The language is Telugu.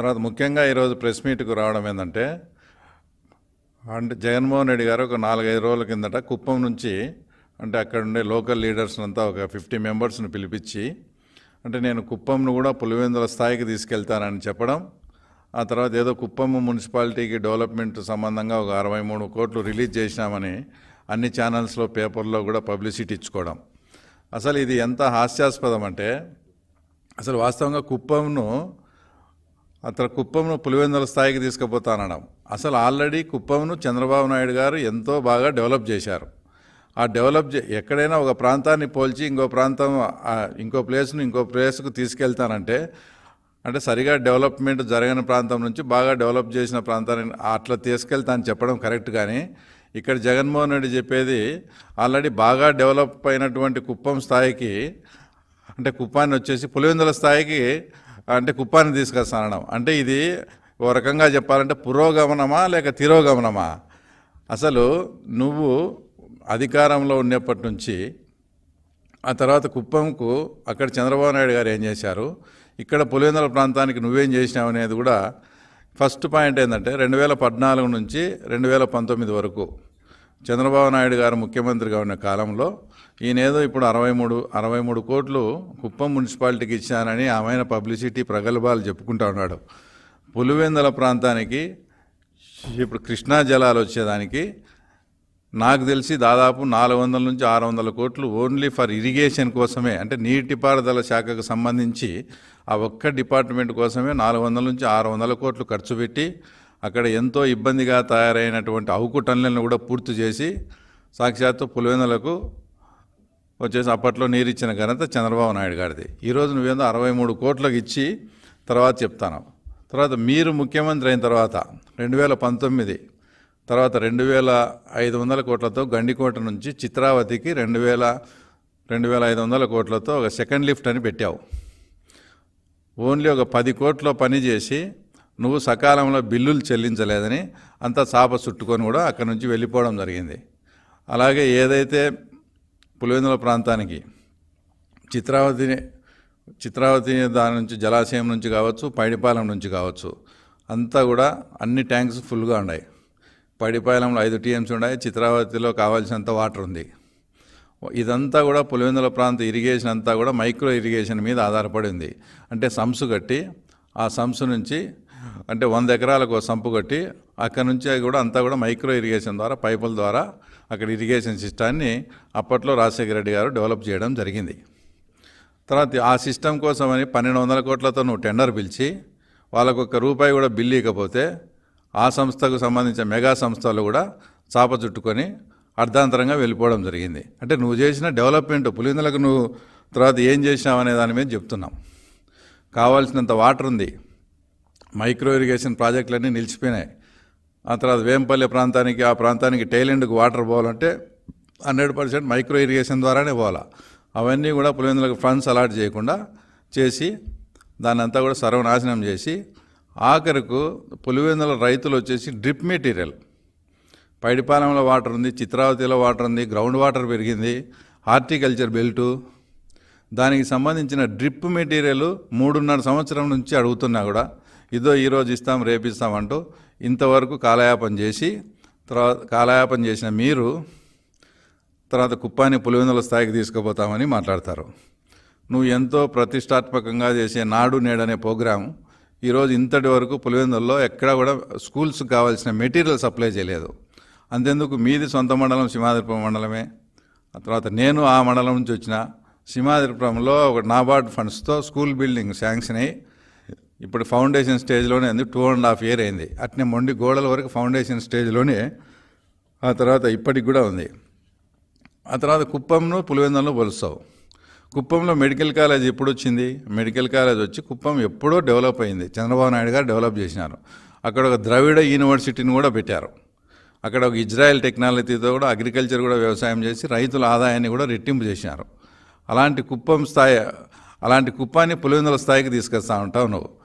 తర్వాత ముఖ్యంగా ఈరోజు ప్రెస్ మీట్కు రావడం ఏంటంటే అంటే జగన్మోహన్ రెడ్డి గారు ఒక నాలుగైదు రోజుల కిందట కుప్పం నుంచి అంటే అక్కడ ఉండే లోకల్ లీడర్స్ని అంతా ఒక ఫిఫ్టీ మెంబర్స్ని పిలిపించి అంటే నేను కుప్పంను కూడా పులివెందుల స్థాయికి తీసుకెళ్తానని చెప్పడం ఆ తర్వాత ఏదో కుప్పం మున్సిపాలిటీకి డెవలప్మెంట్ సంబంధంగా ఒక అరవై మూడు కోట్లు రిలీజ్ చేసినామని అన్ని ఛానల్స్లో పేపర్లో కూడా పబ్లిసిటీ ఇచ్చుకోవడం అసలు ఇది ఎంత హాస్యాస్పదం అంటే అసలు వాస్తవంగా కుప్పంను అతను కుప్పంను పులివెందుల స్థాయికి తీసుకుపోతానడం అసలు ఆల్రెడీ కుప్పంను చంద్రబాబు నాయుడు గారు ఎంతో బాగా డెవలప్ చేశారు ఆ డెవలప్ ఎక్కడైనా ఒక ప్రాంతాన్ని పోల్చి ఇంకో ప్రాంతం ఇంకో ప్లేస్ను ఇంకో ప్లేస్కు తీసుకెళ్తానంటే అంటే సరిగా డెవలప్మెంట్ జరగని ప్రాంతం నుంచి బాగా డెవలప్ చేసిన ప్రాంతాన్ని అట్లా తీసుకెళ్తాను చెప్పడం కరెక్ట్ కానీ ఇక్కడ జగన్మోహన్ రెడ్డి చెప్పేది ఆల్రెడీ బాగా డెవలప్ అయినటువంటి కుప్పం స్థాయికి అంటే కుప్పాన్ని వచ్చేసి పులివెందుల స్థాయికి అంటే కుప్పాన్ని తీసుకొస్తానడం అంటే ఇది ఓ రకంగా చెప్పాలంటే పురోగమనమా లేక తిరోగమనమా అసలు నువ్వు అధికారంలో ఉన్నప్పటి నుంచి ఆ తర్వాత కుప్పంకు అక్కడ చంద్రబాబు నాయుడు గారు ఏం చేశారు ఇక్కడ పులివెందుల ప్రాంతానికి నువ్వేం చేసినావు అనేది కూడా ఫస్ట్ పాయింట్ ఏంటంటే రెండు వేల పద్నాలుగు నుంచి రెండు వేల పంతొమ్మిది వరకు చంద్రబాబు నాయుడు గారు ముఖ్యమంత్రిగా ఉన్న కాలంలో ఈయనేదో ఇప్పుడు అరవై మూడు అరవై మూడు కోట్లు కుప్పం మున్సిపాలిటీకి ఇచ్చానని ఆమెన పబ్లిసిటీ ప్రగల్భాలు చెప్పుకుంటా ఉన్నాడు పులివెందల ప్రాంతానికి ఇప్పుడు కృష్ణా జలాలు వచ్చేదానికి నాకు తెలిసి దాదాపు నాలుగు వందల నుంచి ఆరు వందల కోట్లు ఓన్లీ ఫర్ ఇరిగేషన్ కోసమే అంటే నీటిపారుదల శాఖకు సంబంధించి ఆ ఒక్క డిపార్ట్మెంట్ కోసమే నాలుగు వందల నుంచి ఆరు వందల కోట్లు ఖర్చు పెట్టి అక్కడ ఎంతో ఇబ్బందిగా తయారైనటువంటి అవుకు టన్నులను కూడా పూర్తి చేసి సాక్షాత్తు పులివెందులకు వచ్చేసి అప్పట్లో నీరు ఇచ్చిన ఘనత చంద్రబాబు నాయుడు గారిది ఈరోజు నువ్వేందో అరవై మూడు కోట్లకు ఇచ్చి తర్వాత చెప్తాను తర్వాత మీరు ముఖ్యమంత్రి అయిన తర్వాత రెండు వేల పంతొమ్మిది తర్వాత రెండు వేల ఐదు వందల కోట్లతో గండికోట నుంచి చిత్రావతికి రెండు వేల రెండు వేల ఐదు వందల కోట్లతో ఒక సెకండ్ లిఫ్ట్ అని పెట్టావు ఓన్లీ ఒక పది కోట్ల పని చేసి నువ్వు సకాలంలో బిల్లులు చెల్లించలేదని అంతా చాప చుట్టుకొని కూడా అక్కడి నుంచి వెళ్ళిపోవడం జరిగింది అలాగే ఏదైతే పులివెందుల ప్రాంతానికి చిత్రావతి చిత్రావతి దాని నుంచి జలాశయం నుంచి కావచ్చు పైడిపాలెం నుంచి కావచ్చు అంతా కూడా అన్ని ట్యాంక్స్ ఫుల్గా ఉన్నాయి పైడిపాలెంలో ఐదు టీఎంసీ ఉన్నాయి చిత్రావతిలో కావాల్సినంత వాటర్ ఉంది ఇదంతా కూడా పులివెందుల ప్రాంత ఇరిగేషన్ అంతా కూడా మైక్రో ఇరిగేషన్ మీద ఆధారపడి ఉంది అంటే సంసు కట్టి ఆ సంసు నుంచి అంటే వంద ఎకరాలకు సంపు కొట్టి అక్కడ నుంచి కూడా అంతా కూడా మైక్రో ఇరిగేషన్ ద్వారా పైపుల ద్వారా అక్కడ ఇరిగేషన్ సిస్టాన్ని అప్పట్లో రాజశేఖర రెడ్డి గారు డెవలప్ చేయడం జరిగింది తర్వాత ఆ సిస్టమ్ కోసం అని పన్నెండు వందల కోట్లతో నువ్వు టెండర్ పిలిచి వాళ్ళకు ఒక రూపాయి కూడా బిల్లు ఇవ్వకపోతే ఆ సంస్థకు సంబంధించిన మెగా సంస్థలు కూడా చాప చుట్టుకొని అర్ధాంతరంగా వెళ్ళిపోవడం జరిగింది అంటే నువ్వు చేసిన డెవలప్మెంట్ పులిందులకు నువ్వు తర్వాత ఏం చేసినావు అనే దాని మీద చెప్తున్నాం కావాల్సినంత వాటర్ ఉంది మైక్రో ఇరిగేషన్ ప్రాజెక్టులన్నీ నిలిచిపోయినాయి ఆ తర్వాత వేంపల్లి ప్రాంతానికి ఆ ప్రాంతానికి టైలెండ్కి వాటర్ పోవాలంటే హండ్రెడ్ పర్సెంట్ మైక్రో ఇరిగేషన్ ద్వారానే పోవాలా అవన్నీ కూడా పులివెందులకు ఫండ్స్ అలాట్ చేయకుండా చేసి దాన్ని అంతా కూడా సర్వనాశనం చేసి ఆఖరుకు పులివెందుల రైతులు వచ్చేసి డ్రిప్ మెటీరియల్ పైడిపాలెంలో వాటర్ ఉంది చిత్రావతిలో వాటర్ ఉంది గ్రౌండ్ వాటర్ పెరిగింది హార్టికల్చర్ బెల్టు దానికి సంబంధించిన డ్రిప్ మెటీరియల్ మూడున్నర సంవత్సరం నుంచి అడుగుతున్నా కూడా ఇదో ఈరోజు ఇస్తాం రేపిస్తాం అంటూ ఇంతవరకు కాలయాపన చేసి తర్వాత కాలయాపన చేసిన మీరు తర్వాత కుప్పాన్ని పులివెందుల స్థాయికి తీసుకుపోతామని మాట్లాడతారు నువ్వు ఎంతో ప్రతిష్టాత్మకంగా చేసే నాడు నేడనే ప్రోగ్రాం ఈరోజు ఇంతటి వరకు పులివెందుల్లో ఎక్కడ కూడా స్కూల్స్ కావాల్సిన మెటీరియల్ సప్లై చేయలేదు అంతేందుకు మీది సొంత మండలం సింహాద్రిపురం మండలమే తర్వాత నేను ఆ మండలం నుంచి వచ్చిన సింహాద్రిపురంలో ఒక నాబార్డ్ ఫండ్స్తో స్కూల్ బిల్డింగ్ శాంక్షన్ అయ్యి ఇప్పుడు ఫౌండేషన్ స్టేజ్లోనే ఉంది టూ అండ్ హాఫ్ ఇయర్ అయింది అట్నే మొండి గోడల వరకు ఫౌండేషన్ స్టేజ్లోనే ఆ తర్వాత ఇప్పటికి కూడా ఉంది ఆ తర్వాత కుప్పంను పులివెందులను పొలుస్తావు కుప్పంలో మెడికల్ కాలేజ్ ఎప్పుడు వచ్చింది మెడికల్ కాలేజ్ వచ్చి కుప్పం ఎప్పుడో డెవలప్ అయింది చంద్రబాబు నాయుడు గారు డెవలప్ చేసినారు అక్కడ ఒక ద్రవిడ యూనివర్సిటీని కూడా పెట్టారు అక్కడ ఒక ఇజ్రాయెల్ టెక్నాలజీతో కూడా అగ్రికల్చర్ కూడా వ్యవసాయం చేసి రైతుల ఆదాయాన్ని కూడా రెట్టింపు చేసినారు అలాంటి కుప్పం స్థాయి అలాంటి కుప్పాన్ని పులివెందుల స్థాయికి తీసుకొస్తా ఉంటావు నువ్వు